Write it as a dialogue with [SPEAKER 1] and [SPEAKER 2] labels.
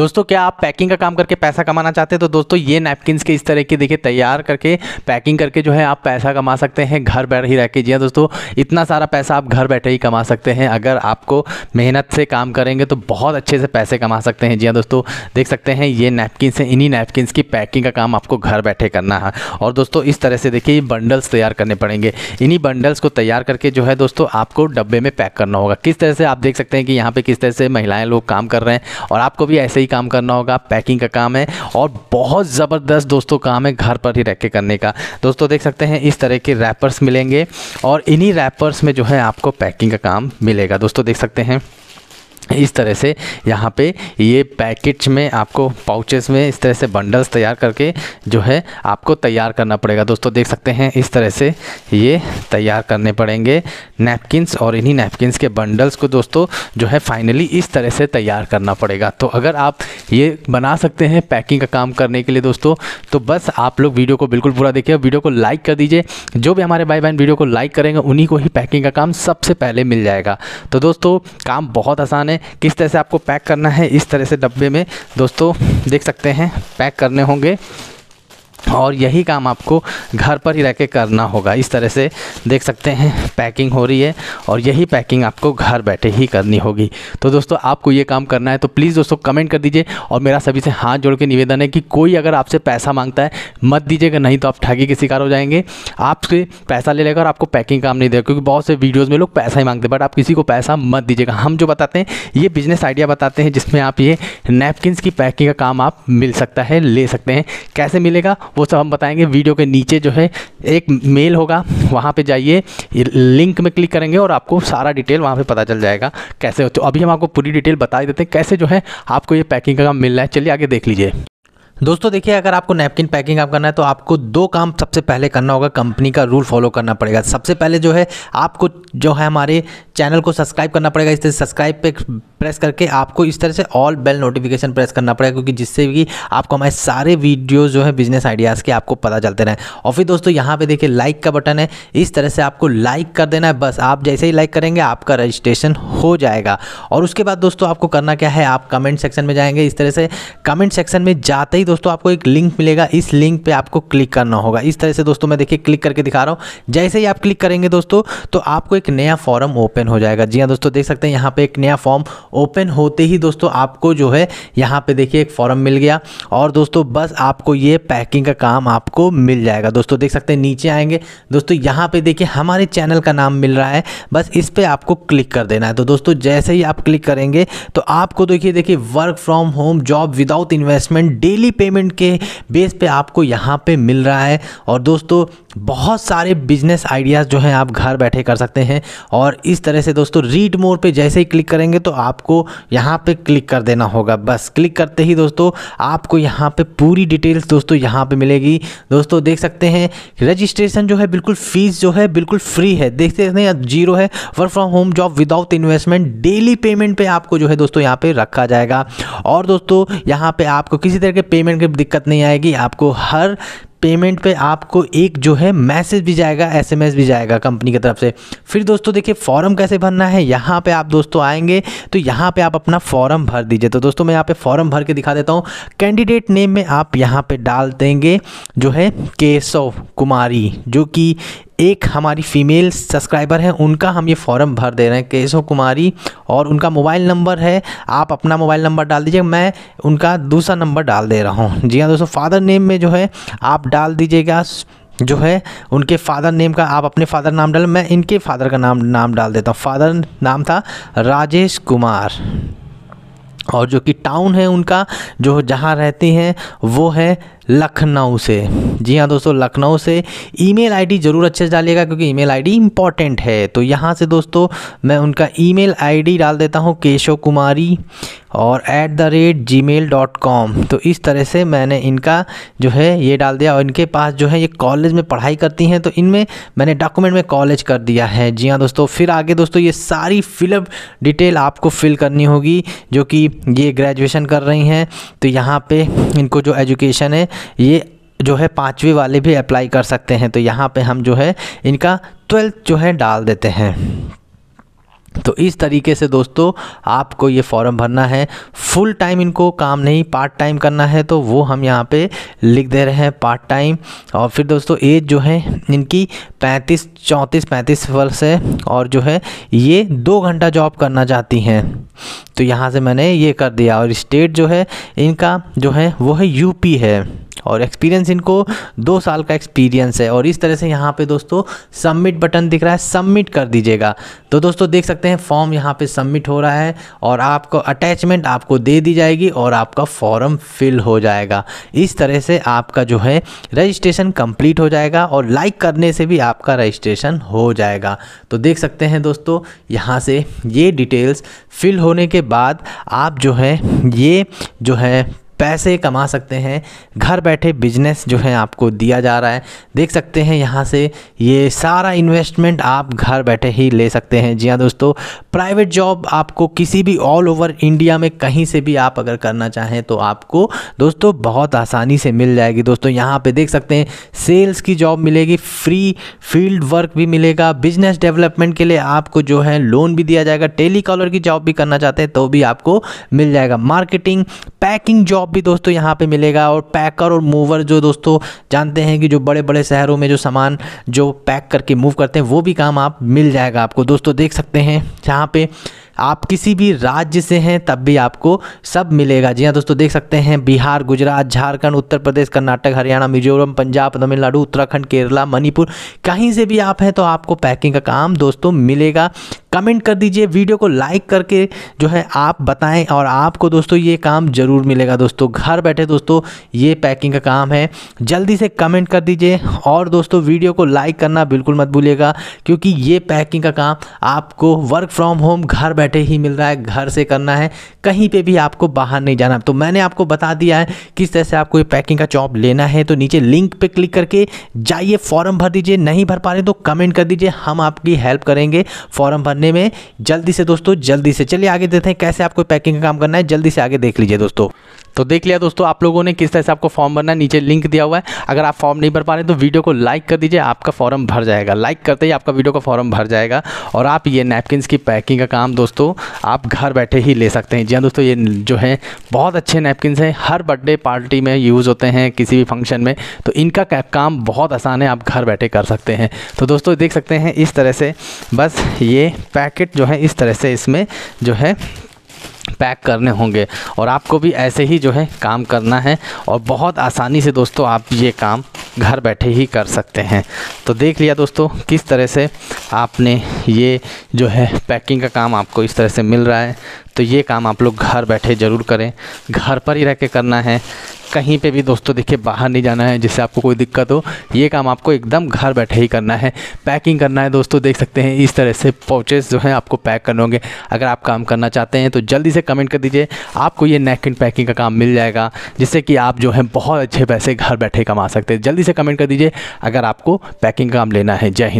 [SPEAKER 1] दोस्तों क्या आप पैकिंग का काम करके पैसा कमाना चाहते हैं तो दोस्तों ये नैपकिनस के इस तरह के देखिए तैयार करके पैकिंग करके जो है आप पैसा कमा सकते हैं घर बैठ ही रह के जी हाँ दोस्तों इतना सारा पैसा आप घर बैठे ही कमा सकते हैं अगर आपको मेहनत से काम करेंगे तो बहुत अच्छे से पैसे कमा सकते हैं जी हाँ दोस्तों देख सकते हैं ये नैपकिन है इन्हीं नैपकिन्स की पैकिंग का काम आपको घर बैठे करना है और दोस्तों इस तरह से देखिए बंडल्स तैयार करने पड़ेंगे इन्हीं बंडल्स को तैयार करके जो है दोस्तों आपको डब्बे में पैक करना होगा किस तरह से आप देख सकते हैं कि यहाँ पे किस तरह से महिलाएं लोग काम कर रहे हैं और आपको भी ऐसे ही काम करना होगा पैकिंग का काम है और बहुत ज़बरदस्त दोस्तों काम है घर पर ही रह के करने का दोस्तों देख सकते हैं इस तरह के रैपर्स मिलेंगे और इन्हीं रैपर्स में जो है आपको पैकिंग का काम मिलेगा दोस्तों देख सकते हैं इस तरह से यहाँ पे ये पैकेट्स में आपको पाउचेस में इस तरह से बंडल्स तैयार करके जो है आपको तैयार करना पड़ेगा दोस्तों देख सकते हैं इस तरह से ये तैयार करने पड़ेंगे नैपकिनस और इन्हीं नैपकिनस के बंडल्स को दोस्तों जो है फाइनली इस तरह से तैयार करना पड़ेगा तो अगर आप ये बना सकते हैं पैकिंग का काम करने के लिए दोस्तों तो बस आप लोग वीडियो को बिल्कुल पूरा देखिए वीडियो को लाइक कर दीजिए जो भी हमारे भाई बहन वीडियो को लाइक करेंगे उन्हीं को ही पैकिंग का काम सबसे पहले मिल जाएगा तो दोस्तों काम बहुत आसान है किस तरह से आपको पैक करना है इस तरह से डब्बे में दोस्तों देख सकते हैं पैक करने होंगे और यही काम आपको घर पर ही रह के करना होगा इस तरह से देख सकते हैं पैकिंग हो रही है और यही पैकिंग आपको घर बैठे ही करनी होगी तो दोस्तों आपको ये काम करना है तो प्लीज़ दोस्तों कमेंट कर दीजिए और मेरा सभी से हाथ जोड़ के निवेदन है कि कोई अगर आपसे पैसा मांगता है मत दीजिएगा नहीं तो आप ठगी के शिकार हो जाएंगे आपसे पैसा ले लेगा और आपको पैकिंग काम नहीं देगा क्योंकि बहुत से वीडियोज़ में लोग पैसा ही मांगते हैं बट आप किसी को पैसा मत दीजिएगा हम जो बताते हैं ये बिजनेस आइडिया बताते हैं जिसमें आप ये नैपकिन की पैकिंग का काम आप मिल सकता है ले सकते हैं कैसे मिलेगा वो सब हम बताएंगे वीडियो के नीचे जो है एक मेल होगा वहाँ पे जाइए लिंक में क्लिक करेंगे और आपको सारा डिटेल वहाँ पे पता चल जाएगा कैसे तो अभी हम आपको पूरी डिटेल बता देते हैं कैसे जो है आपको ये पैकिंग का काम मिल रहा है चलिए आगे देख लीजिए दोस्तों देखिए अगर आपको नैपकिन पैकिंग आप करना है तो आपको दो काम सबसे पहले करना होगा कंपनी का रूल फॉलो करना पड़ेगा सबसे पहले जो है आपको जो है हमारे चैनल को सब्सक्राइब करना पड़ेगा इस तरह सब्सक्राइब पे प्रेस करके आपको इस तरह से ऑल बेल नोटिफिकेशन प्रेस करना पड़ेगा क्योंकि जिससे भी आपको हमारे सारे वीडियो जो है बिजनेस आइडियाज़ के आपको पता चलते रहें और फिर दोस्तों यहाँ पे देखिए लाइक का बटन है इस तरह से आपको लाइक कर देना है बस आप जैसे ही लाइक करेंगे आपका रजिस्ट्रेशन हो जाएगा और उसके बाद दोस्तों आपको करना क्या है आप कमेंट सेक्शन में जाएंगे इस तरह से कमेंट सेक्शन में जाते ही दोस्तों आपको एक लिंक मिलेगा इस लिंक पर आपको क्लिक करना होगा इस तरह से दोस्तों मैं देखिए क्लिक करके दिखा रहा हूँ जैसे ही आप क्लिक करेंगे दोस्तों तो आपको एक नया फॉरम ओपन हो जाएगा जी हाँ दोस्तों देख सकते हैं यहाँ पे एक नया फॉर्म ओपन होते ही दोस्तों आपको जो है यहाँ पे देखिए एक फॉर्म मिल गया और दोस्तों बस आपको ये पैकिंग का काम आपको मिल जाएगा दोस्तों देख सकते हैं नीचे आएंगे दोस्तों यहाँ पे देखिए हमारे चैनल का नाम मिल रहा है बस इस पर आपको क्लिक कर देना है तो दोस्तों जैसे ही आप क्लिक करेंगे तो आपको देखिए देखिए work from home job without investment daily payment के बेस पर आपको यहाँ पर मिल रहा है और दोस्तों बहुत सारे बिजनेस आइडियाज़ जो हैं आप घर बैठे कर सकते हैं और इस तरह तरह से दोस्तों रीड मोर पे जैसे ही क्लिक करेंगे तो आपको यहाँ पे क्लिक कर देना होगा बस क्लिक करते ही दोस्तों आपको यहाँ पे पूरी डिटेल्स दोस्तों यहाँ पे मिलेगी दोस्तों देख सकते हैं रजिस्ट्रेशन जो है बिल्कुल फीस जो है बिल्कुल फ्री है देख सकते हैं जीरो है work from home job without investment daily payment पे आपको जो है दोस्तों यहाँ पर रखा जाएगा और दोस्तों यहाँ पर आपको किसी तरह के पेमेंट की दिक्कत नहीं आएगी आपको हर पेमेंट पे आपको एक जो है मैसेज भी जाएगा एसएमएस भी जाएगा कंपनी की तरफ से फिर दोस्तों देखिए फॉर्म कैसे भरना है यहाँ पे आप दोस्तों आएंगे तो यहाँ पे आप अपना फॉर्म भर दीजिए तो दोस्तों मैं यहाँ पे फॉर्म भर के दिखा देता हूँ कैंडिडेट नेम में आप यहाँ पे डाल देंगे जो है केशव कुमारी जो कि एक हमारी फ़ीमेल सब्सक्राइबर हैं उनका हम ये फॉर्म भर दे रहे हैं केशव कुमारी और उनका मोबाइल नंबर है आप अपना मोबाइल नंबर डाल दीजिए मैं उनका दूसरा नंबर डाल दे रहा हूँ जी हाँ दोस्तों फादर नेम में जो है आप डाल दीजिएगा जो है उनके फादर नेम का आप अपने फादर नाम डाल मैं इनके फादर का नाम नाम डाल देता हूँ फादर नाम था राजेश कुमार और जो कि टाउन है उनका जो जहाँ रहती हैं वो है लखनऊ से जी हाँ दोस्तों लखनऊ से ईमेल आईडी ज़रूर अच्छे से डालिएगा क्योंकि ईमेल आईडी इम्पॉर्टेंट है तो यहाँ से दोस्तों मैं उनका ईमेल आईडी डाल देता हूँ केशव कुमारी और at the rate Gmail dot com तो इस तरह से मैंने इनका जो है ये डाल दिया और इनके पास जो है ये कॉलेज में पढ़ाई करती हैं तो इनमें मैंने डॉक्यूमेंट में कॉलेज कर दिया है जी हाँ दोस्तों फिर आगे दोस्तों ये सारी फिलअप डिटेल आपको फिल करनी होगी जो कि ये ग्रेजुएशन कर रही हैं तो यहाँ पे इनको जो एजुकेशन है ये जो है पाँचवीं वाले भी अप्लाई कर सकते हैं तो यहाँ पे हम जो है इनका ट्वेल्थ जो है डाल देते हैं तो इस तरीके से दोस्तों आपको ये फॉर्म भरना है फुल टाइम इनको काम नहीं पार्ट टाइम करना है तो वो हम यहाँ पे लिख दे रहे हैं पार्ट टाइम और फिर दोस्तों एज जो है इनकी 35 34 35 वर्ष है और जो है ये दो घंटा जॉब करना चाहती हैं तो यहाँ से मैंने ये कर दिया और स्टेट जो है इनका जो है वो है यूपी है और एक्सपीरियंस इनको दो साल का एक्सपीरियंस है और इस तरह से यहाँ पे दोस्तों सबमिट बटन दिख रहा है सबमिट कर दीजिएगा तो दोस्तों देख सकते हैं फॉर्म यहाँ पे सबमिट हो रहा है और आपको अटैचमेंट आपको दे दी जाएगी और आपका फॉर्म फिल हो जाएगा इस तरह से आपका जो है रजिस्ट्रेशन कम्प्लीट हो जाएगा और लाइक करने से भी आपका रजिस्ट्रेशन हो जाएगा तो देख सकते हैं दोस्तों यहाँ से ये डिटेल्स फिल होने के बाद आप जो है ये जो है पैसे कमा सकते हैं घर बैठे बिजनेस जो है आपको दिया जा रहा है देख सकते हैं यहाँ से ये सारा इन्वेस्टमेंट आप घर बैठे ही ले सकते हैं जी हाँ दोस्तों प्राइवेट जॉब आपको किसी भी ऑल ओवर इंडिया में कहीं से भी आप अगर करना चाहें तो आपको दोस्तों बहुत आसानी से मिल जाएगी दोस्तों यहाँ पर देख सकते हैं सेल्स की जॉब मिलेगी फ्री फील्ड वर्क भी मिलेगा बिजनेस डेवलपमेंट के लिए आपको जो है लोन भी दिया जाएगा टेली कॉलर की जॉब भी करना चाहते हैं तो भी आपको मिल जाएगा मार्केटिंग पैकिंग जॉब शॉप भी दोस्तों यहाँ पे मिलेगा और पैकर और मूवर जो दोस्तों जानते हैं कि जो बड़े बड़े शहरों में जो सामान जो पैक करके मूव करते हैं वो भी काम आप मिल जाएगा आपको दोस्तों देख सकते हैं यहाँ पे आप किसी भी राज्य से हैं तब भी आपको सब मिलेगा जी हाँ दोस्तों देख सकते हैं बिहार गुजरात झारखंड उत्तर प्रदेश कर्नाटक हरियाणा मिजोरम पंजाब तमिलनाडु उत्तराखंड केरला मणिपुर कहीं से भी आप हैं तो आपको पैकिंग का काम दोस्तों मिलेगा कमेंट कर दीजिए वीडियो को लाइक करके जो है आप बताएं और आपको दोस्तों ये काम ज़रूर मिलेगा दोस्तों घर बैठे दोस्तों ये पैकिंग का काम है जल्दी से कमेंट कर दीजिए और दोस्तों वीडियो को लाइक करना बिल्कुल मत भूलिएगा क्योंकि ये पैकिंग का काम आपको वर्क फ्रॉम होम घर बैठे ही मिल रहा है घर से करना है कहीं पर भी आपको बाहर नहीं जाना तो मैंने आपको बता दिया है किस तरह से आपको ये पैकिंग का चॉप लेना है तो नीचे लिंक पर क्लिक करके जाइए फॉर्म भर दीजिए नहीं भर पा रहे तो कमेंट कर दीजिए हम आपकी हेल्प करेंगे फॉर्म भरने करने में जल्दी से दोस्तों जल्दी से चलिए आगे देते हैं कैसे आपको पैकिंग का काम करना है जल्दी से आगे देख लीजिए दोस्तों तो देख लिया दोस्तों आप लोगों ने किस तरह से आपको फॉर्म भरना है नीचे लिंक दिया हुआ है अगर आप फॉर्म नहीं भर पा रहे तो वीडियो को लाइक कर दीजिए आपका फॉर्म भर जाएगा लाइक करते ही आपका वीडियो का फॉर्म भर जाएगा और आप ये नैपकिन की पैकिंग का काम दोस्तों आप घर बैठे ही ले सकते हैं जी हाँ दोस्तों ये जो है बहुत अच्छे नैपकिन हैं हर बर्थडे पार्टी में यूज़ होते हैं किसी भी फंक्शन में तो इनका काम बहुत आसान है आप घर बैठे कर सकते हैं तो दोस्तों देख सकते हैं इस तरह से बस ये पैकेट जो है इस तरह से इसमें जो है पैक करने होंगे और आपको भी ऐसे ही जो है काम करना है और बहुत आसानी से दोस्तों आप ये काम घर बैठे ही कर सकते हैं तो देख लिया दोस्तों किस तरह से आपने ये जो है पैकिंग का काम आपको इस तरह से मिल रहा है तो ये काम आप लोग घर बैठे ज़रूर करें घर पर ही रह के करना है कहीं पे भी दोस्तों देखिए बाहर नहीं जाना है जिससे आपको कोई दिक्कत हो ये काम आपको एकदम घर बैठे ही करना है पैकिंग करना है दोस्तों देख सकते हैं इस तरह से पाउचेस जो हैं आपको पैक करने होंगे अगर आप काम करना चाहते हैं तो जल्दी से कमेंट कर दीजिए आपको ये नैपकिन पैकिंग का काम मिल जाएगा जिससे कि आप जो है बहुत अच्छे पैसे घर बैठे कमा सकते हैं जल्दी से कमेंट कर दीजिए अगर आपको पैकिंग का काम लेना है जय हिंद